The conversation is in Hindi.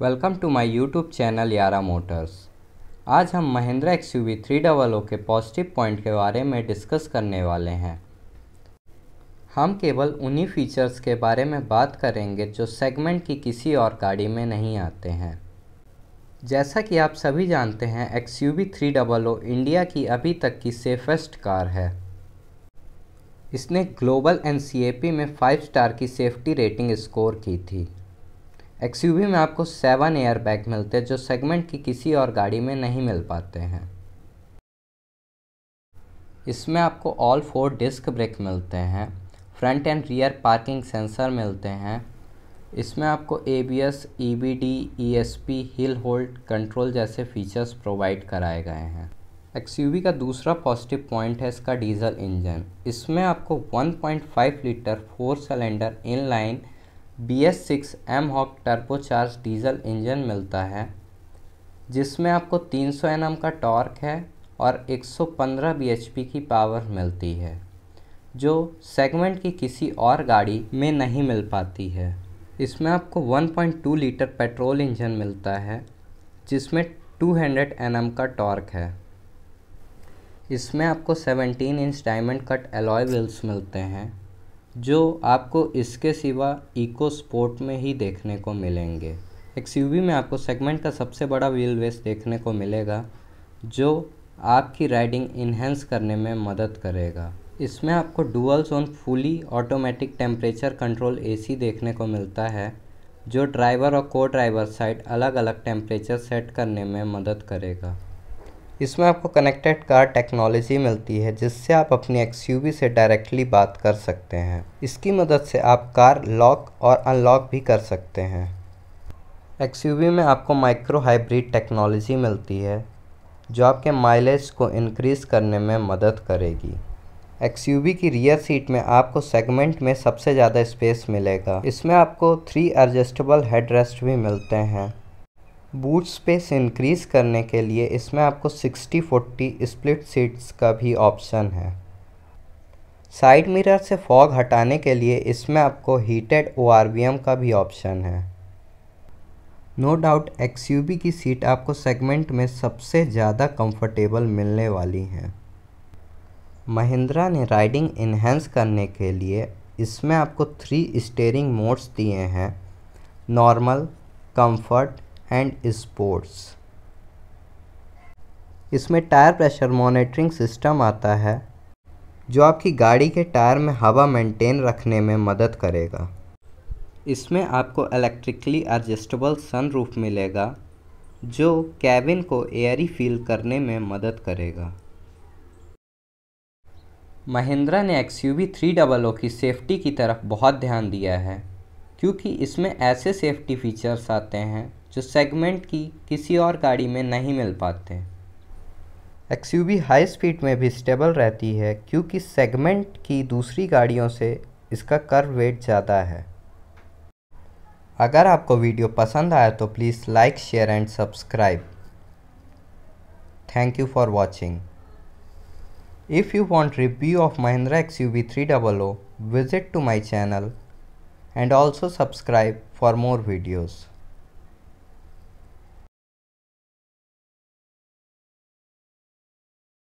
Welcome to my YouTube channel Yara motors आज हम Mahindra X U V three double O के पॉजिटिव पॉइंट के बारे में डिस्कस करने वाले हैं हम केवल उन्हीं फीचर्स के बारे में बात करेंगे जो सेगमेंट की किसी और गाड़ी में नहीं आते हैं जैसा कि आप सभी जानते हैं X U V three double O India की अभी तक की सेफेस्ट कार है इसने global N C A P में फाइव स्टार की सेफ्टी रेटिंग स्कोर की थी एक्स यू वी में आपको सेवन एयर बैग मिलते हैं जो सेगमेंट की किसी और गाड़ी में नहीं मिल पाते हैं इसमें आपको ऑल फोर डिस्क ब्रेक मिलते हैं front and rear parking sensor मिलते हैं इसमें आपको A B S E B D E S P hill hold control जैसे फीचर्स प्रोवाइड कराए गए हैं एक्सयूवी का दूसरा पॉजिटिव पॉइंट है इसका डीजल इंजन इसमें आपको 1.5 litre four cylinder inline B S six M hawk turbocharge diesel engine मिलता है जिसमें आपको 300 सौ एन का टॉर्क है और 115 पी की पावर मिलती है जो सेगमेंट की किसी और गाड़ी में नहीं मिल पाती है इसमें आपको 1.2 लीटर पेट्रोल इंजन मिलता है जिसमें 200 हंड्रेड का टॉर्क है इसमें आपको 17 inch diamond cut alloy wheels मिलते हैं जो आपको इसके सिवा इको स्पोर्ट में ही देखने को मिलेंगे एक्सयूवी में आपको सेगमेंट का सबसे बड़ा व्हील बेस देखने को मिलेगा जो आपकी राइडिंग इन्हेंस करने में मदद करेगा इसमें आपको dual zone fully automatic temperature control AC देखने को मिलता है जो ड्राइवर और को ड्राइवर साइड अलग अलग टेम्परेचर सेट करने में मदद करेगा इसमें आपको कनेक्टेड कार टेक्नोलॉजी मिलती है जिससे आप अपनी एक्सयूवी से डायरेक्टली बात कर सकते हैं इसकी मदद से आप कार लॉक और अनलॉक भी कर सकते हैं एक्सयूवी में आपको माइक्रो हाइब्रिड टेक्नोलॉजी मिलती है जो आपके माइलेज को इनक्रीज़ करने में मदद करेगी एक्सयूवी की रियर सीट में आपको सेगमेंट में सबसे ज़्यादा स्पेस मिलेगा इसमें आपको थ्री एडजस्टेबल हेडरेस्ट भी मिलते हैं बूट स्पेस इंक्रीज़ करने के लिए इसमें आपको 60-40 स्प्लिट सीट्स का भी ऑप्शन है साइड मिरर से फॉग हटाने के लिए इसमें आपको हीटेड ओ का भी ऑप्शन है नो डाउट एक्स की सीट आपको सेगमेंट में सबसे ज़्यादा कंफर्टेबल मिलने वाली हैं महिंद्रा ने राइडिंग इन्हेंस करने के लिए इसमें आपको थ्री स्टेयरिंग मोड्स दिए हैं नॉर्मल कंफर्ट एंड स्पोर्ट्स इसमें टायर प्रेशर मॉनिटरिंग सिस्टम आता है जो आपकी गाड़ी के टायर में हवा मेंटेन रखने में मदद करेगा इसमें आपको इलेक्ट्रिकली एडजस्टेबल सनरूफ मिलेगा जो कैबिन को एयरी फील करने में मदद करेगा महिंद्रा ने X U V three double O की सेफ़्टी की तरफ बहुत ध्यान दिया है क्योंकि इसमें ऐसे सेफ़्टी फ़ीचर्स आते हैं जो सेगमेंट की किसी और गाड़ी में नहीं मिल पाते X U V high speed में भी स्टेबल रहती है क्योंकि सेगमेंट की दूसरी गाड़ियों से इसका कर्व वेट ज़्यादा है अगर आपको वीडियो पसंद आया तो please like share and subscribe thank you for watching If you want review of Mahindra XUV 300, visit to my channel and also subscribe for more videos.